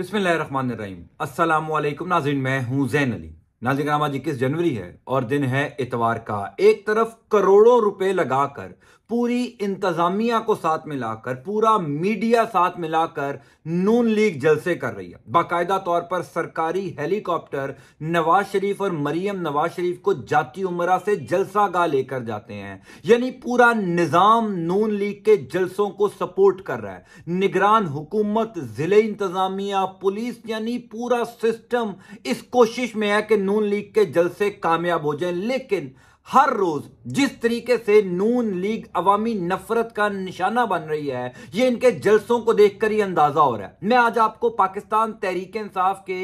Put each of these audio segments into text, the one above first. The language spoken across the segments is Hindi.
अस्सलाम वालेकुम नाजिन मैं हूं जैन अली नाजिन कराम आज इक्कीस जनवरी है और दिन है इतवार का एक तरफ करोड़ों रुपए लगाकर पूरी इंतजामिया को साथ मिलाकर पूरा मीडिया साथ मिलाकर नून लीग जलसे कर रही है बाकायदा तौर पर सरकारी हेलीकॉप्टर नवाज शरीफ और मरियम नवाज शरीफ को जाती उमरा से जलसा गा लेकर जाते हैं यानी पूरा निज़ाम नून लीग के जलसों को सपोर्ट कर रहा है निगरान हुकूमत जिले इंतजामिया पुलिस यानी पूरा सिस्टम इस कोशिश में है कि नून लीग के जलसे कामयाब हो जाए लेकिन हर रोज जिस तरीके से नून लीग अवामी नफरत का निशाना बन रही है ये इनके जलसों को देखकर ही अंदाजा हो रहा है मैं आज आपको पाकिस्तान तहरीक इंसाफ के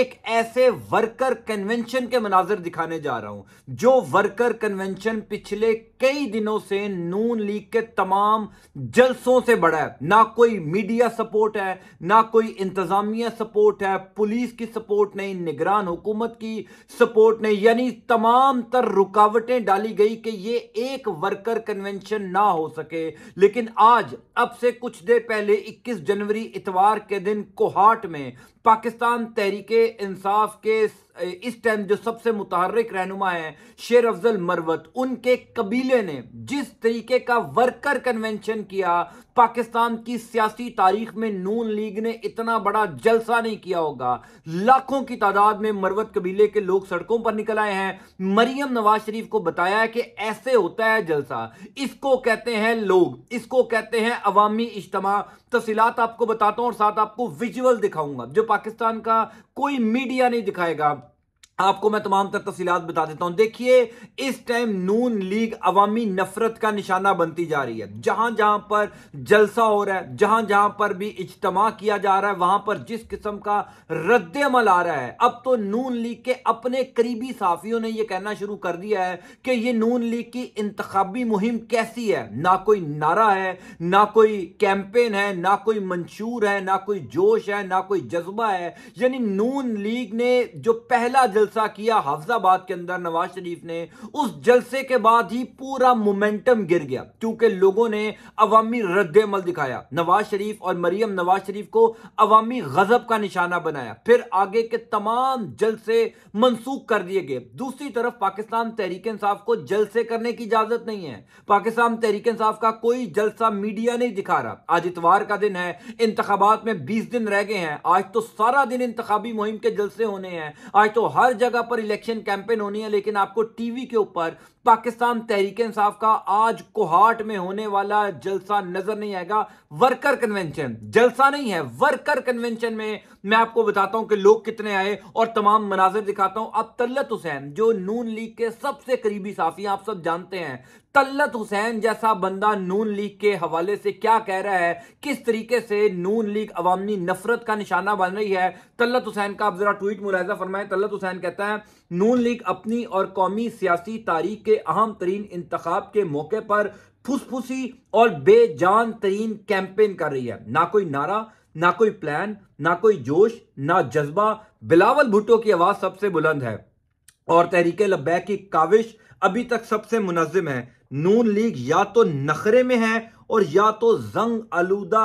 एक ऐसे वर्कर कन्वेंशन के मनाजिर दिखाने जा रहा हूं जो वर्कर कन्वेंशन पिछले कई दिनों से नून लीग के तमाम जलसों से बड़ा है ना कोई मीडिया सपोर्ट है ना कोई इंतजामिया सपोर्ट है पुलिस की सपोर्ट नहीं निगरान हुकूमत की सपोर्ट नहीं यानी तमाम तर रुकावटें डाली गई कि ये एक वर्कर कन्वेंशन ना हो सके लेकिन आज अब से कुछ देर पहले 21 जनवरी इतवार के दिन कोहाट में पाकिस्तान तहरीके इंसाफ के इस टाइम जो सबसे मुतहरक रहनुमा है शेर अफजल मरवत उनके कबीले ने जिस तरीके का वर्कर कन्वेंशन किया पाकिस्तान की सियासी तारीख में नून लीग ने इतना बड़ा जलसा नहीं किया होगा लाखों की तादाद में मरवत कबीले के लोग सड़कों पर निकल आए हैं मरियम नवाज शरीफ को बताया कि ऐसे होता है जलसा इसको कहते हैं लोग इसको कहते हैं अवामी इज्तम तफसीत आपको बताता हूं और साथ आपको विजुअल दिखाऊंगा जो पाकिस्तान का कोई मीडिया नहीं दिखाएगा आपको मैं तमाम तर तफसीत बता देता हूं देखिए इस टाइम नून लीग अवामी नफरत का निशाना बनती जा रही है जहां जहां पर जलसा हो रहा है जहां जहां पर भी इज्तमा किया जा रहा है वहां पर जिस किस्म का रद्द अमल आ रहा है अब तो नून लीग के अपने करीबी साफियों ने यह कहना शुरू कर दिया है कि यह नून लीग की इंतबी मुहिम कैसी है ना कोई नारा है ना कोई कैंपेन है ना कोई मंशूर है ना कोई जोश है ना कोई जज्बा है यानी नून लीग ने जो पहला जलसा जलसा किया हफजाबाद के अंदर नवाज शरीफ ने उस जलसे के बाद ही पूरा मोमेंटम गिर गया क्योंकि लोगों ने अवामी रद्दमल दिखाया नवाज शरीफ और मरियम नवाज शरीफ को अवामी गजब का निशाना बनाया फिर आगे के तमाम जलसे मनसूख कर दिए गए दूसरी तरफ पाकिस्तान तहरीक इंसाफ को जलसे करने की इजाजत नहीं है पाकिस्तान तहरीक इंसाफ का कोई जलसा मीडिया नहीं दिखा रहा आज इतवार का दिन है इंतबात में बीस दिन रह गए हैं आज तो सारा दिन इंतबी मुहिम के जलसे होने हैं आज तो हर हर जगह पर इलेक्शन कैंपेन होनी है लेकिन आपको टीवी के ऊपर पाकिस्तान तहरीक इंसाफ का आज कोहाट में होने वाला जलसा नजर नहीं आएगा वर्कर कन्वेंशन जलसा नहीं है वर्कर कन्वेंशन में मैं आपको बताता हूं कि लोग कितने आए और तमाम मनाजिर दिखाता हूं अब तल्लत हुसैन जो नून लीग के सबसे करीबी साफी आप सब जानते हैं तल्लत हुसैन जैसा बंदा नून लीग के हवाले से क्या कह रहा है किस तरीके से नून लीग अवामी नफरत का निशाना बन रही है तल्लत हुसैन का आप जरा ट्वीट मुलायजा फरमाए तल्लत हुसैन कहता है नून लीग अपनी और कौमी सियासी तारीख के के अहम तरीन इंतखब के मौके पर फुसफुसी और बेजान तरीन कैंपेन कर रही है ना कोई नारा ना कोई प्लान ना कोई जोश ना जज्बा बिलावल भुट्टो की आवाज़ सबसे बुलंद है और तहरीक लब्बै की काविश अभी तक सबसे मुनजिम है नून लीग या तो नखरे में है और या तो जंग आलूदा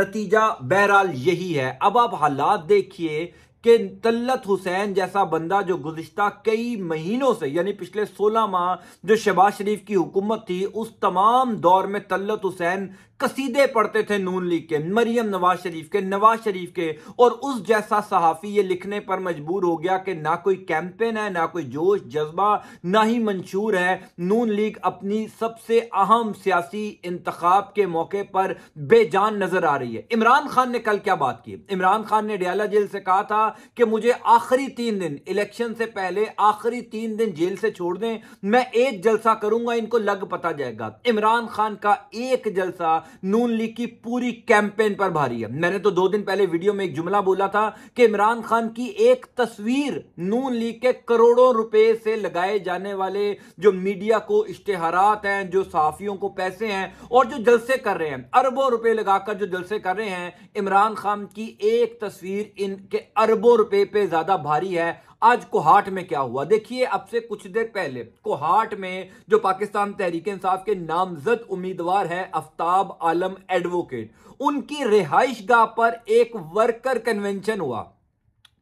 नतीजा बहरहाल यही है अब आप हालात देखिए कि तल्लत हुसैन जैसा बंदा जो गुज्तर कई महीनों से यानी पिछले सोलह माह जो शहबाज शरीफ की हुकूमत थी उस तमाम दौर में तल्लत हुसैन कसीदे पढ़ते थे नून लीग के मरियम नवाज शरीफ के नवाज शरीफ के और उस जैसा सहाफ़ी ये लिखने पर मजबूर हो गया कि ना कोई कैंपेन है ना कोई जोश जज्बा ना ही मंशूर है नून लीग अपनी सबसे अहम सियासी इंतखब के मौके पर बेजान नज़र आ रही है इमरान खान ने कल क्या बात की इमरान खान ने डियाला जेल से कहा था था कि मुझे आखिरी तीन दिन इलेक्शन से पहले आखिरी तीन दिन जेल से छोड़ दें मैं एक जलसा करूंगा इनको लग पता जाएगा इमरान खान का एक जलसा नून लीग की पूरी कैंपेन पर भारी है मैंने तो दो दिन पहले वीडियो में एक जुमला बोला था कि इमरान खान की एक तस्वीर नून लीग के करोड़ों रुपए से लगाए जाने वाले जो मीडिया को इश्तेहारात हैं जो साफियों को पैसे हैं और जो जलसे कर रहे हैं अरबों रुपए लगाकर जो जलसे कर रहे हैं इमरान खान की एक तस्वीर इनके अरब अरबों रुपए पे ज्यादा भारी है आज कोहाट में क्या हुआ देखिए अब से कुछ देर पहले कोहाट में जो पाकिस्तान तहरीक इंसाफ के नामजद उम्मीदवार हैं अफ्ताब आलम एडवोकेट उनकी रिहाइश पर एक वर्कर कन्वेंशन हुआ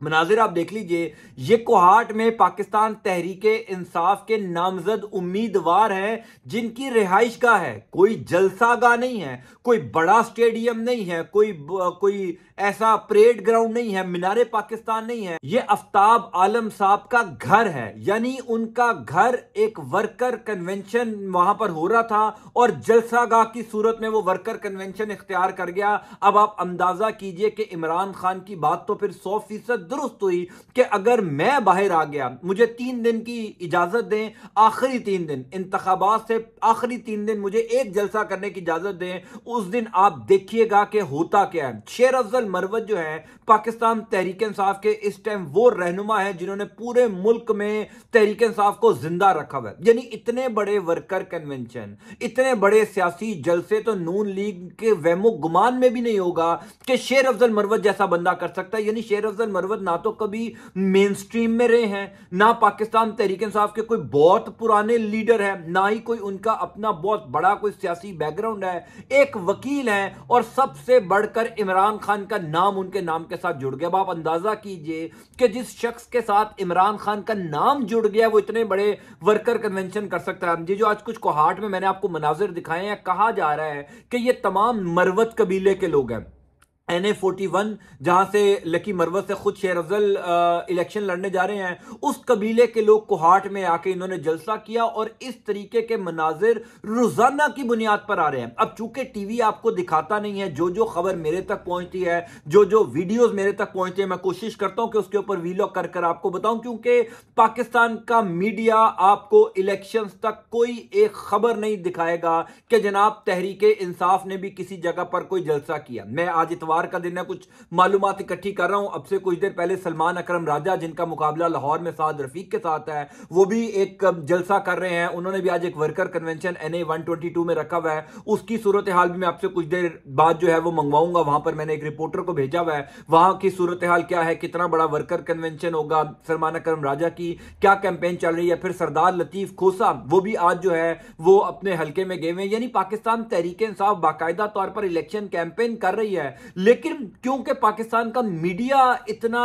मनाजिर आप देख लीजिए ये कोहाट में पाकिस्तान तहरीके इंसाफ के नामजद उम्मीदवार हैं जिनकी रिहाइश का है कोई जलसागा नहीं है कोई बड़ा स्टेडियम नहीं है कोई कोई ऐसा परेड ग्राउंड नहीं है मीनारे पाकिस्तान नहीं है ये आफ्ताब आलम साहब का घर है यानी उनका घर एक वर्कर कन्वेंशन वहां पर हो रहा था और जलसागाह की सूरत में वो वर्कर कन्वेंशन इख्तियार कर गया अब आप अंदाजा कीजिए कि इमरान खान की बात तो फिर सौ फीसद दुरुस्त हुई कि अगर मैं बाहर आ गया मुझे तीन दिन की इजाज़त दें आखिरी तीन दिन इंतबात से आखिरी तीन दिन मुझे एक जलसा करने की इजाज़त दें उस दिन आप देखिएगा कि होता क्या है शेर अफजल मरवत जो है पाकिस्तान तहरीक इंसाफ के इस टाइम वो रहनुमा है जिन्होंने पूरे मुल्क में तहरीक इंसाफ को जिंदा रखा हुआ है यानी इतने बड़े वर्कर कन्वेंशन इतने बड़े सियासी जलसे तो नून लीग के वहमो गुमान में भी नहीं होगा कि शेर अफजल मरवत जैसा बंदा कर सकता है यानी शेर अफजल मरवत वक्त ना तो कभी मेन स्ट्रीम में रहे हैं ना पाकिस्तान तहरीक इंसाफ के कोई बहुत पुराने लीडर हैं ना ही कोई उनका अपना बहुत बड़ा कोई सियासी बैकग्राउंड है एक वकील है और सबसे बढ़कर इमरान खान का नाम उनके नाम के साथ जुड़ गया आप अंदाज़ा कीजिए कि जिस शख्स के साथ इमरान खान का नाम जुड़ गया वो इतने बड़े वर्कर कन्वेंशन कर सकता है जी जो आज कुछ कोहाट में मैंने आपको मनाजिर दिखाए हैं कहा जा रहा है कि ये तमाम मरवत कबीले के लोग हैं एन ए फोर्टी वन जहां से लकी मरवत से खुद शेर अफजल इलेक्शन लड़ने जा रहे हैं उस कबीले के लोग कोहाट में आके इन्होंने जलसा किया और इस तरीके के मनाजिर रोजाना की बुनियाद पर आ रहे हैं अब चूंकि टीवी आपको दिखाता नहीं है जो जो खबर मेरे तक पहुंचती है जो जो वीडियोज मेरे तक पहुंचती है मैं कोशिश करता हूं कि उसके ऊपर वीलॉग कर कर आपको बताऊं क्योंकि पाकिस्तान का मीडिया आपको इलेक्शन तक कोई एक खबर नहीं दिखाएगा कि जनाब तहरीक इंसाफ ने भी किसी जगह पर कोई जलसा किया मैं आज इतवार शुक्रवार का दिन है कुछ मालूम इकट्ठी कर रहा हूं अब से कुछ देर पहले सलमान अकरम राजा जिनका मुकाबला लाहौर में साद रफीक के साथ है वो भी एक जलसा कर रहे हैं उन्होंने भी आज एक वर्कर कन्वेंशन एन ए में रखा हुआ है उसकी सूरत हाल भी मैं आपसे कुछ देर बाद जो है वो मंगवाऊंगा वहां पर मैंने एक रिपोर्टर को भेजा हुआ है वहां की सूरत हाल क्या है कितना बड़ा वर्कर कन्वेंशन होगा सलमान अकरम राजा की क्या कैंपेन चल रही है फिर सरदार लतीफ खोसा वो भी आज जो है वो अपने हल्के में गए हुए हैं यानी पाकिस्तान तहरीक इंसाफ बाकायदा तौर पर इलेक्शन कैंपेन कर रही है लेकिन क्योंकि पाकिस्तान का मीडिया इतना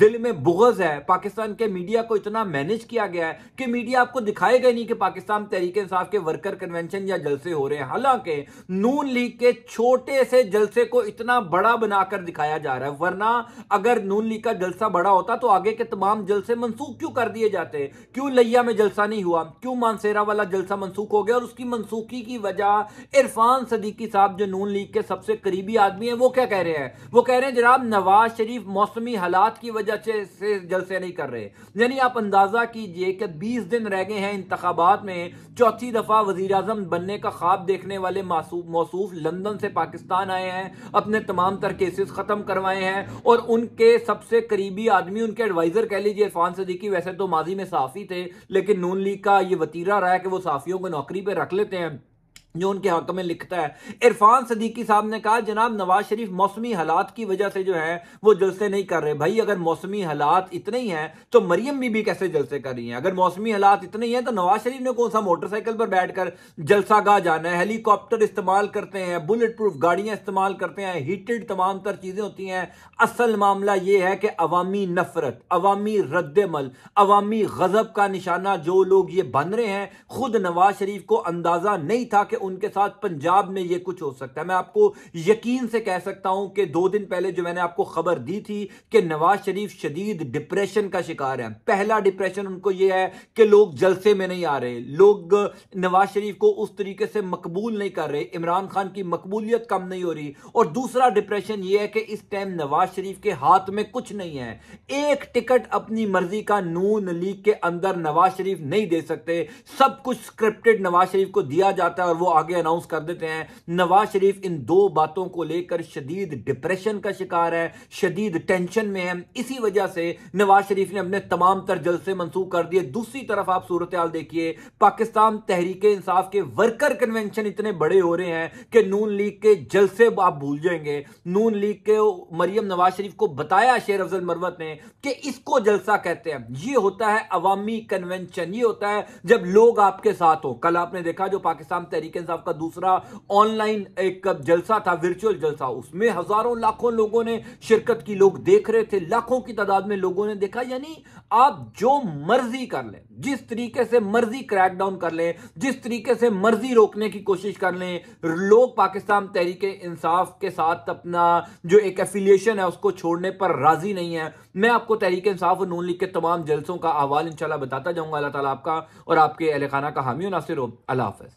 दिल में बुगज है पाकिस्तान के मीडिया को इतना मैनेज किया गया है कि मीडिया आपको दिखाएगा नहीं कि पाकिस्तान तहरीक इंसाफ के वर्कर कन्वेंशन या जलसे हो रहे हैं हालांकि नून लीग के छोटे से जलसे को इतना बड़ा बनाकर दिखाया जा रहा है वरना अगर नून लीग का जलसा बड़ा होता तो आगे के तमाम जलसे मनसूख क्यों कर दिए जाते क्यों लिया में जलसा नहीं हुआ क्यों मानसेरा वाला जलसा मनसूख हो गया और उसकी मनसूखी की वजह इरफान सदीकी साहब जो नून लीग के सबसे करीबी आदमी है वो क्या कह कह रहे हैं वो कह रहे हैं जनाब नवाज शरीफ मौसमी हालात की वजह से जलसे नहीं कर रहे यानी आप अंदाजा कीजिए कि बीस दिन रह गए हैं इंतबात में चौथी दफा वजीर अजम बनने का ख्वाब देखने वाले मौसू लंदन से पाकिस्तान आए हैं अपने तमाम तर केसेस खत्म करवाए हैं और उनके सबसे करीबी आदमी उनके एडवाइजर कह लीजिए इरफान सदीकी वैसे तो माजी में साफी थे लेकिन नून लीग का ये वतीरा रहा है कि वो साफियों को नौकरी पर रख लेते हैं जो उनके हक में लिखता है इरफान सदीकी साहब ने कहा जनाब नवाज शरीफ मौसमी हालात की वजह से जो है वो जलसे नहीं कर रहे भाई अगर मौसमी हालात इतने ही हैं तो मरियम भी कैसे जलसे कर रही हैं अगर मौसमी हालात इतने ही हैं तो नवाज शरीफ ने कौन सा मोटरसाइकिल पर बैठकर जलसा गाह जाना है हेलीकॉप्टर इस्तेमाल करते हैं बुलेट प्रूफ गाड़ियां इस्तेमाल करते हैं हीटेड तमाम तर चीज़ें होती हैं असल मामला यह है कि अवामी नफरत अवामी रद्दमल अवामी गजब का निशाना जो लोग ये बन रहे हैं खुद नवाज शरीफ को अंदाज़ा नहीं था कि उनके साथ पंजाब में ये कुछ हो सकता है मैं आपको यकीन से कह सकता हूं कि दो दिन पहले जो मैंने आपको खबर दी थी कि नवाज शरीफ शदीद डिप्रेशन का शिकार है पहला डिप्रेशन उनको यह है कि लोग जलसे में नहीं आ रहे लोग नवाज शरीफ को उस तरीके से मकबूल नहीं कर रहे इमरान खान की मकबूलियत कम नहीं हो रही और दूसरा डिप्रेशन यह है कि इस टाइम नवाज शरीफ के हाथ में कुछ नहीं है एक टिकट अपनी मर्जी का नून लीग के अंदर नवाज शरीफ नहीं दे सकते सब कुछ स्क्रिप्टेड नवाज शरीफ को दिया जाता है और वो आगे अनाउंस कर देते हैं नवाज शरीफ इन दो बातों को लेकर शदीद डिप्रेशन का शिकार है शदीद टेंशन में है इसी वजह से नवाज शरीफ ने अपने तमाम तर जलसे मनसूख कर दिए दूसरी तरफ आप सूरत हाल देखिए पाकिस्तान तहरीक इंसाफ के वर्कर कन्वेंशन इतने बड़े हो रहे हैं कि नून लीग के जलसे आप भूल जाएंगे नून लीग के मरियम नवाज शरीफ को बताया शेर अफजल मरवत ने कि इसको जलसा कहते हैं ये होता है अवामी कन्वेंशन ये होता है जब लोग आपके साथ हो कल आपने देखा जो पाकिस्तान तहरीक सेकेंड साहब का दूसरा ऑनलाइन एक जलसा था वर्चुअल जलसा उसमें हजारों लाखों लोगों ने शिरकत की लोग देख रहे थे लाखों की तादाद में लोगों ने देखा यानी आप जो मर्जी कर लें जिस तरीके से मर्जी क्रैकडाउन कर लें जिस तरीके से मर्जी रोकने की कोशिश कर लें लोग पाकिस्तान तहरीक इंसाफ के साथ अपना जो एक एफिलिएशन है उसको छोड़ने पर राजी नहीं है मैं आपको तहरीक इंसाफ नून लीग के तमाम जलसों का अहवाल इंशाल्लाह बताता जाऊंगा अल्लाह ताला आपका और आपके अहल खाना का हामी नासिर हो अल्लाह हाफ